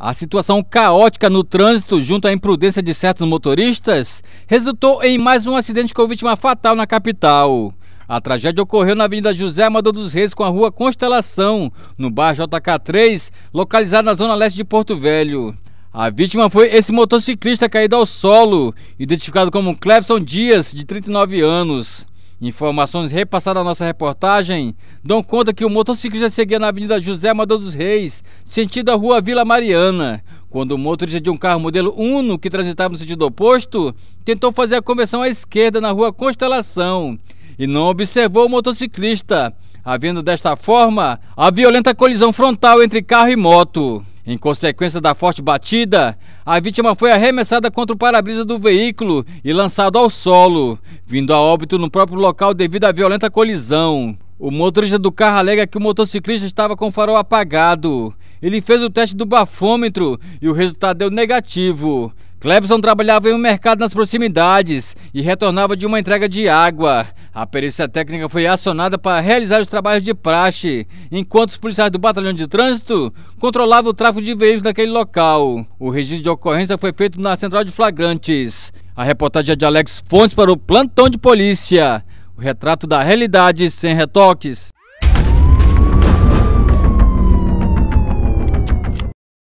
A situação caótica no trânsito, junto à imprudência de certos motoristas, resultou em mais um acidente com vítima fatal na capital. A tragédia ocorreu na Avenida José Amador dos Reis com a Rua Constelação, no bairro JK3, localizado na zona leste de Porto Velho. A vítima foi esse motociclista caído ao solo, identificado como Clebson Dias, de 39 anos. Informações repassadas à nossa reportagem dão conta que o motociclista seguia na Avenida José Amador dos Reis, sentido a Rua Vila Mariana, quando o motorista de um carro modelo Uno, que transitava no sentido oposto, tentou fazer a conversão à esquerda na Rua Constelação e não observou o motociclista, havendo desta forma a violenta colisão frontal entre carro e moto. Em consequência da forte batida, a vítima foi arremessada contra o para-brisa do veículo e lançado ao solo, vindo a óbito no próprio local devido à violenta colisão. O motorista do carro alega que o motociclista estava com o farol apagado. Ele fez o teste do bafômetro e o resultado deu negativo. Cleveson trabalhava em um mercado nas proximidades e retornava de uma entrega de água. A perícia técnica foi acionada para realizar os trabalhos de praxe, enquanto os policiais do batalhão de trânsito controlavam o tráfego de veículos naquele local. O registro de ocorrência foi feito na central de flagrantes. A reportagem é de Alex Fontes para o plantão de polícia. O retrato da realidade sem retoques.